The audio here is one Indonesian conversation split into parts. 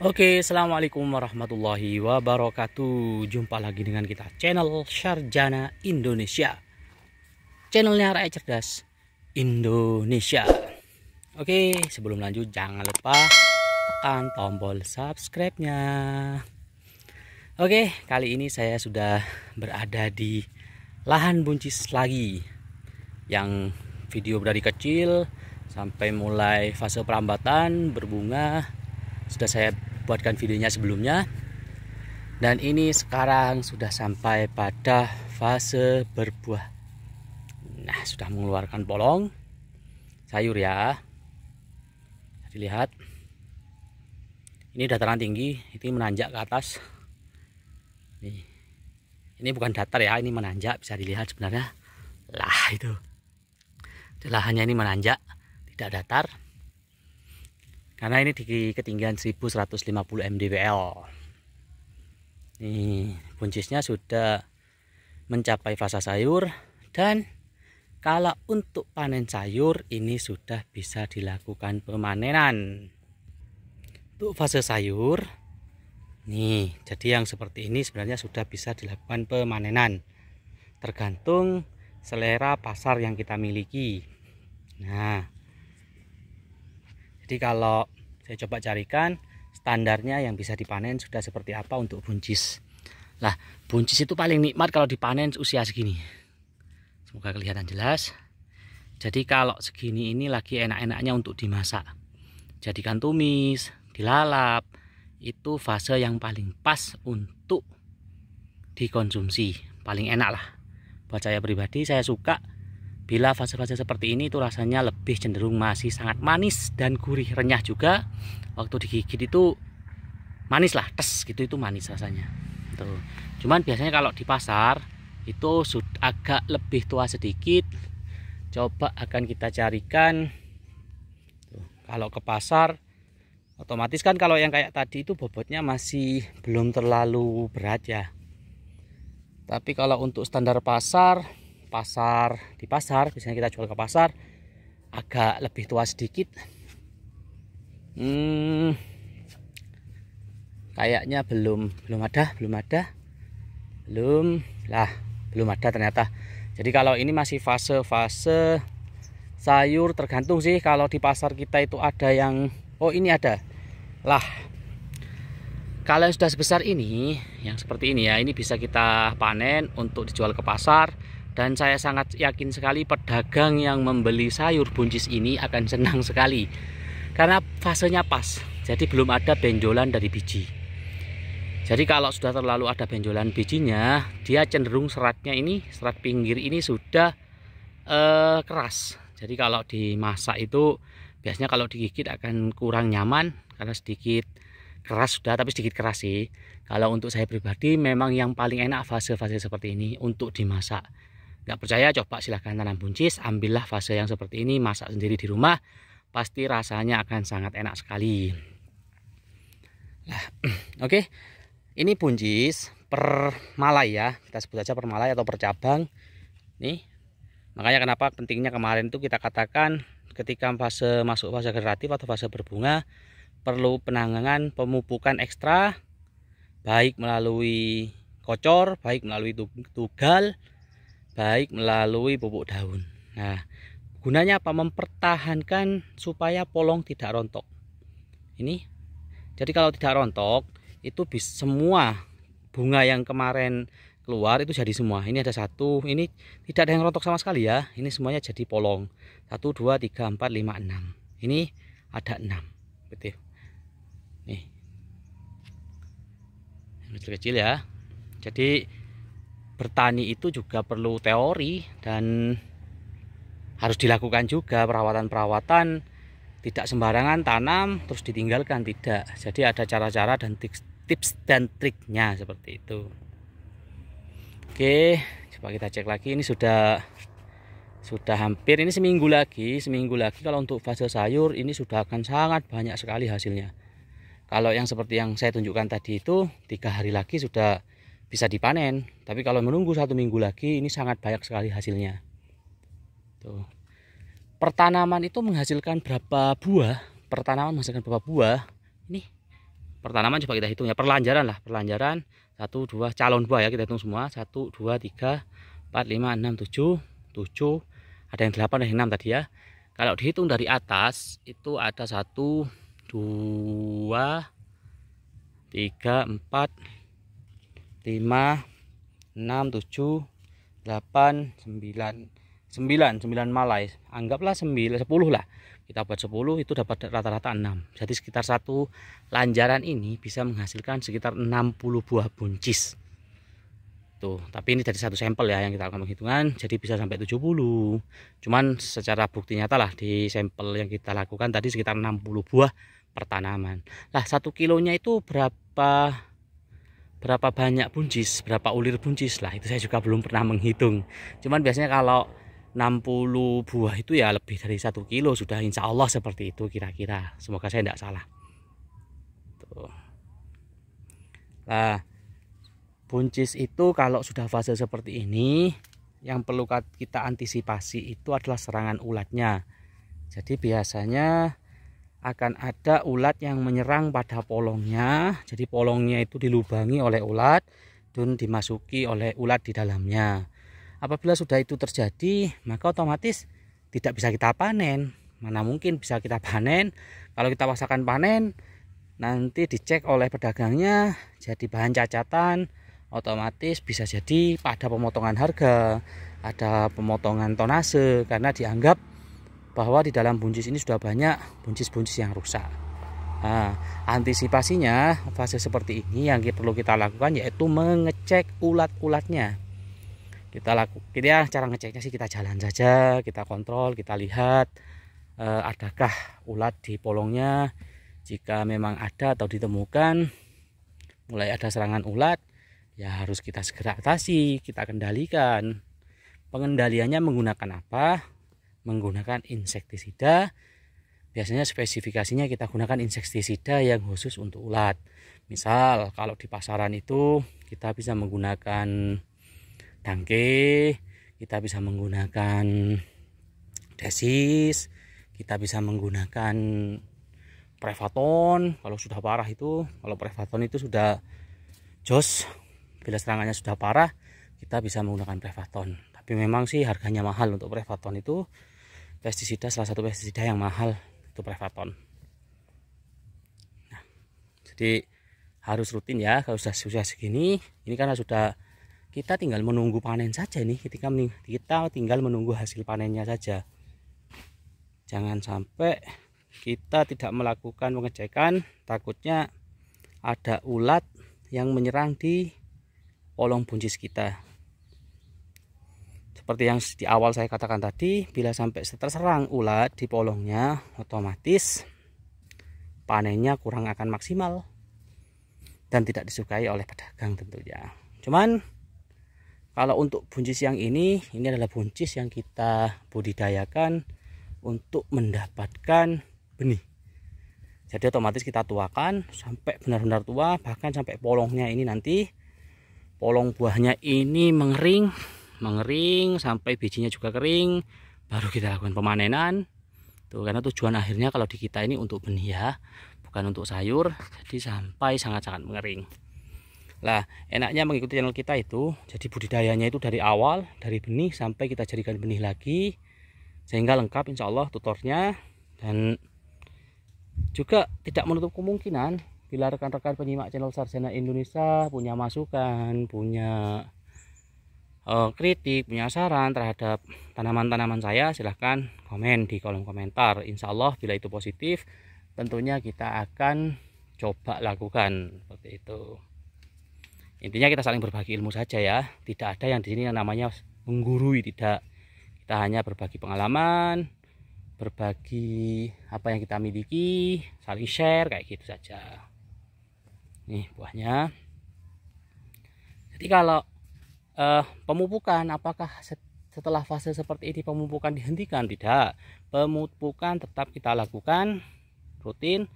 Oke, Assalamualaikum warahmatullahi wabarakatuh. Jumpa lagi dengan kita channel Sarjana Indonesia. Channelnya Rakyat Cerdas Indonesia. Oke, sebelum lanjut jangan lupa tekan tombol subscribe-nya. Oke, kali ini saya sudah berada di lahan buncis lagi. Yang video dari kecil sampai mulai fase perambatan berbunga sudah saya buatkan videonya sebelumnya dan ini sekarang sudah sampai pada fase berbuah nah sudah mengeluarkan polong sayur ya dilihat ini dataran tinggi ini menanjak ke atas ini ini bukan datar ya ini menanjak bisa dilihat sebenarnya lah itu lahannya ini menanjak tidak datar karena ini di ketinggian 1150 mdpl nih buncisnya sudah mencapai fase sayur dan kalau untuk panen sayur ini sudah bisa dilakukan pemanenan untuk fase sayur nih jadi yang seperti ini sebenarnya sudah bisa dilakukan pemanenan tergantung selera pasar yang kita miliki nah jadi kalau saya coba carikan standarnya yang bisa dipanen sudah seperti apa untuk buncis. Lah, buncis itu paling nikmat kalau dipanen usia segini. Semoga kelihatan jelas. Jadi kalau segini ini lagi enak-enaknya untuk dimasak. Jadikan tumis, dilalap, itu fase yang paling pas untuk dikonsumsi. Paling enak lah. Buat saya pribadi, saya suka Bila fase-fase seperti ini itu rasanya lebih cenderung masih sangat manis dan gurih renyah juga. Waktu digigit itu manis lah, tes gitu itu manis rasanya. Tuh. Cuman biasanya kalau di pasar itu sudah agak lebih tua sedikit. Coba akan kita carikan. Tuh. Kalau ke pasar otomatis kan kalau yang kayak tadi itu bobotnya masih belum terlalu berat ya. Tapi kalau untuk standar pasar pasar di pasar biasanya kita jual ke pasar agak lebih tua sedikit hmm, kayaknya belum belum ada belum ada belum lah belum ada ternyata jadi kalau ini masih fase-fase sayur tergantung sih kalau di pasar kita itu ada yang oh ini ada lah kalau yang sudah sebesar ini yang seperti ini ya ini bisa kita panen untuk dijual ke pasar dan saya sangat yakin sekali pedagang yang membeli sayur buncis ini akan senang sekali karena fasenya pas jadi belum ada benjolan dari biji jadi kalau sudah terlalu ada benjolan bijinya dia cenderung seratnya ini serat pinggir ini sudah eh, keras jadi kalau dimasak itu biasanya kalau digigit akan kurang nyaman karena sedikit keras sudah tapi sedikit keras sih kalau untuk saya pribadi memang yang paling enak fase-fase seperti ini untuk dimasak nggak percaya coba silahkan tanam buncis ambillah fase yang seperti ini masak sendiri di rumah pasti rasanya akan sangat enak sekali nah, oke okay. ini buncis per malai ya kita sebut saja per malai atau per cabang nih makanya kenapa pentingnya kemarin itu kita katakan ketika fase masuk fase generatif atau fase berbunga perlu penanganan pemupukan ekstra baik melalui kocor baik melalui tugal baik melalui pupuk daun. Nah, gunanya apa? Mempertahankan supaya polong tidak rontok. Ini. Jadi kalau tidak rontok, itu bisa semua bunga yang kemarin keluar itu jadi semua. Ini ada satu, ini tidak ada yang rontok sama sekali ya. Ini semuanya jadi polong. Satu, dua, tiga, empat, lima, enam. Ini ada enam. Betul. Nih. kecil kecil ya. Jadi bertani itu juga perlu teori dan harus dilakukan juga perawatan-perawatan tidak sembarangan tanam terus ditinggalkan tidak jadi ada cara-cara dan tips, tips dan triknya seperti itu oke coba kita cek lagi ini sudah sudah hampir ini seminggu lagi seminggu lagi kalau untuk fase sayur ini sudah akan sangat banyak sekali hasilnya kalau yang seperti yang saya tunjukkan tadi itu tiga hari lagi sudah bisa dipanen tapi kalau menunggu satu minggu lagi ini sangat banyak sekali hasilnya tuh pertanaman itu menghasilkan berapa buah pertanaman menghasilkan berapa buah ini pertanaman coba kita hitung ya perlanjaran lah perlanjaran satu dua calon buah ya kita hitung semua satu dua tiga empat lima enam tujuh tujuh ada yang delapan ada yang enam tadi ya kalau dihitung dari atas itu ada satu dua tiga empat 5 6 7 8 9 9 9 malai anggaplah 9 sepuluh lah kita buat sepuluh itu dapat rata-rata 6 jadi sekitar satu lanjaran ini bisa menghasilkan sekitar 60 buah buncis tuh tapi ini dari satu sampel ya yang kita akan menghitungkan jadi bisa sampai 70 cuman secara bukti nyata lah di sampel yang kita lakukan tadi sekitar 60 buah pertanaman lah satu kilonya itu berapa berapa banyak buncis, berapa ulir buncis lah itu saya juga belum pernah menghitung. Cuman biasanya kalau 60 buah itu ya lebih dari satu kilo sudah insya Allah seperti itu kira-kira. Semoga saya tidak salah. Tuh. Nah, buncis itu kalau sudah fase seperti ini yang perlu kita antisipasi itu adalah serangan ulatnya. Jadi biasanya akan ada ulat yang menyerang pada polongnya. Jadi polongnya itu dilubangi oleh ulat dan dimasuki oleh ulat di dalamnya. Apabila sudah itu terjadi, maka otomatis tidak bisa kita panen. Mana mungkin bisa kita panen? Kalau kita paksakan panen, nanti dicek oleh pedagangnya jadi bahan cacatan, otomatis bisa jadi pada pemotongan harga, ada pemotongan tonase karena dianggap bahwa di dalam buncis ini sudah banyak buncis-buncis yang rusak. Nah, antisipasinya fase seperti ini yang perlu kita lakukan yaitu mengecek ulat-ulatnya. Kita lakukan, ya cara ngeceknya sih kita jalan saja, kita kontrol, kita lihat eh, adakah ulat di polongnya. Jika memang ada atau ditemukan mulai ada serangan ulat, ya harus kita segera atasi, kita kendalikan. Pengendaliannya menggunakan apa? menggunakan insektisida biasanya spesifikasinya kita gunakan insektisida yang khusus untuk ulat misal kalau di pasaran itu kita bisa menggunakan tangke kita bisa menggunakan desis kita bisa menggunakan prevaton kalau sudah parah itu kalau prevaton itu sudah jos bila serangannya sudah parah kita bisa menggunakan prevaton tapi memang sih harganya mahal untuk prevaton itu pestisida salah satu pestisida yang mahal itu Prevaton nah, jadi harus rutin ya kalau sudah sudah segini ini karena sudah kita tinggal menunggu panen saja nih ketika kita tinggal menunggu hasil panennya saja jangan sampai kita tidak melakukan pengecekan takutnya ada ulat yang menyerang di kolong buncis kita seperti yang di awal saya katakan tadi bila sampai terserang ulat di polongnya otomatis panennya kurang akan maksimal dan tidak disukai oleh pedagang tentunya cuman kalau untuk buncis yang ini ini adalah buncis yang kita budidayakan untuk mendapatkan benih jadi otomatis kita tuakan sampai benar-benar tua bahkan sampai polongnya ini nanti polong buahnya ini mengering mengering sampai bijinya juga kering baru kita lakukan pemanenan tuh karena tujuan akhirnya kalau di kita ini untuk benih ya bukan untuk sayur jadi sampai sangat-sangat mengering lah enaknya mengikuti channel kita itu jadi budidayanya itu dari awal dari benih sampai kita jadikan benih lagi sehingga lengkap insya Allah tutornya dan juga tidak menutup kemungkinan bila rekan-rekan penyimak channel Sarjana Indonesia punya masukan punya Eh, kritik, punya saran terhadap tanaman-tanaman saya, silahkan komen di kolom komentar. Insya Allah bila itu positif, tentunya kita akan coba lakukan seperti itu. Intinya kita saling berbagi ilmu saja ya. Tidak ada yang di sini yang namanya menggurui, tidak. Kita hanya berbagi pengalaman, berbagi apa yang kita miliki, saling share kayak gitu saja. Nih buahnya. Jadi kalau uh, pemupukan apakah setelah fase seperti ini pemupukan dihentikan tidak pemupukan tetap kita lakukan rutin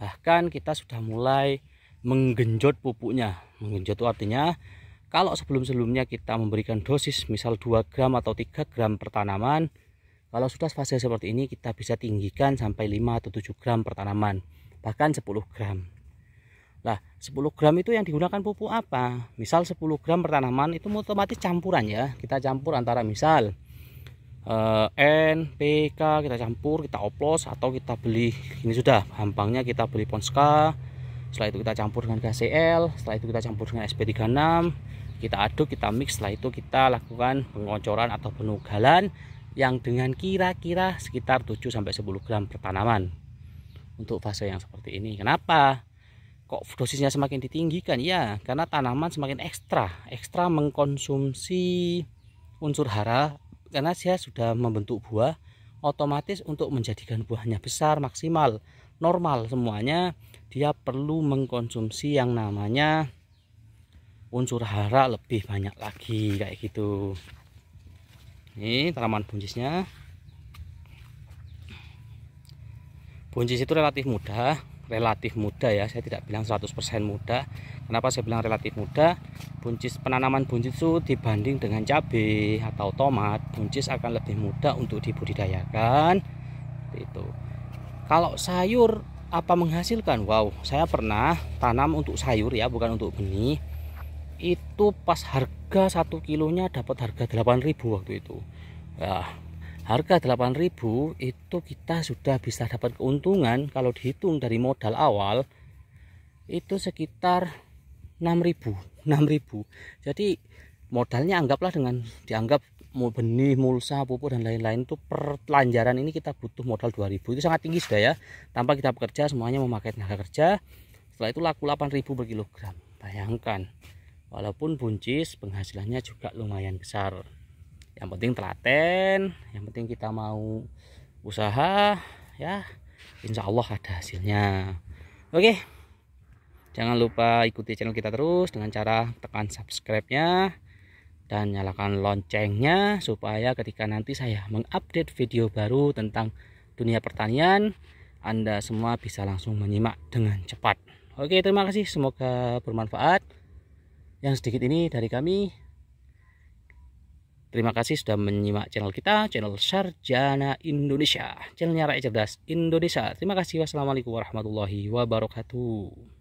bahkan kita sudah mulai menggenjot pupuknya menggenjot itu artinya kalau sebelum-sebelumnya kita memberikan dosis misal 2 gram atau 3 gram per tanaman kalau sudah fase seperti ini kita bisa tinggikan sampai 5 atau 7 gram per tanaman bahkan 10 gram Nah, 10 gram itu yang digunakan pupuk apa? Misal 10 gram pertanaman itu otomatis campuran ya. Kita campur antara misal eh, N, k kita campur, kita oplos atau kita beli ini sudah hampangnya kita beli Ponska. Setelah itu kita campur dengan KCl, setelah itu kita campur dengan SP36, kita aduk, kita mix, setelah itu kita lakukan pengocoran atau penugalan yang dengan kira-kira sekitar 7 sampai 10 gram pertanaman Untuk fase yang seperti ini. Kenapa? kok dosisnya semakin ditinggikan ya karena tanaman semakin ekstra ekstra mengkonsumsi unsur hara karena dia sudah membentuk buah otomatis untuk menjadikan buahnya besar maksimal normal semuanya dia perlu mengkonsumsi yang namanya unsur hara lebih banyak lagi kayak gitu ini tanaman buncisnya buncis itu relatif mudah relatif muda ya saya tidak bilang 100% muda kenapa saya bilang relatif muda buncis penanaman buncis itu dibanding dengan cabai atau tomat buncis akan lebih mudah untuk dibudidayakan itu kalau sayur apa menghasilkan wow saya pernah tanam untuk sayur ya bukan untuk benih itu pas harga satu kilonya dapat harga 8000 waktu itu ya harga 8000 itu kita sudah bisa dapat keuntungan kalau dihitung dari modal awal itu sekitar 6000 6000 jadi modalnya anggaplah dengan dianggap benih mulsa pupuk dan lain-lain itu per telanjaran ini kita butuh modal 2000 itu sangat tinggi sudah ya tanpa kita bekerja semuanya memakai tenaga kerja setelah itu laku 8000 per kilogram bayangkan walaupun buncis penghasilannya juga lumayan besar yang penting telaten yang penting kita mau usaha ya insya Allah ada hasilnya oke jangan lupa ikuti channel kita terus dengan cara tekan subscribe nya dan nyalakan loncengnya supaya ketika nanti saya mengupdate video baru tentang dunia pertanian anda semua bisa langsung menyimak dengan cepat oke terima kasih semoga bermanfaat yang sedikit ini dari kami Terima kasih sudah menyimak channel kita, channel Sarjana Indonesia, channelnya Rakyat Cerdas Indonesia. Terima kasih. Wassalamualaikum warahmatullahi wabarakatuh.